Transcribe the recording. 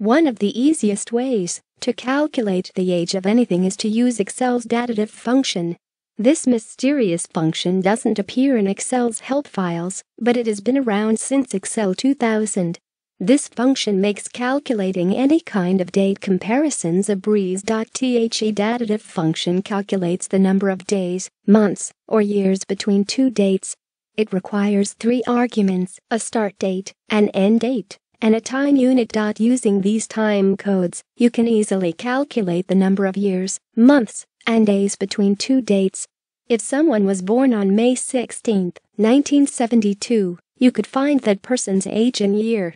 One of the easiest ways to calculate the age of anything is to use Excel's datative function. This mysterious function doesn't appear in Excel's help files, but it has been around since Excel 2000. This function makes calculating any kind of date comparisons a breeze. The datative function calculates the number of days, months, or years between two dates. It requires three arguments a start date, an end date, and a time unit. Using these time codes, you can easily calculate the number of years, months, and days between two dates. If someone was born on May 16, 1972, you could find that person's age in year.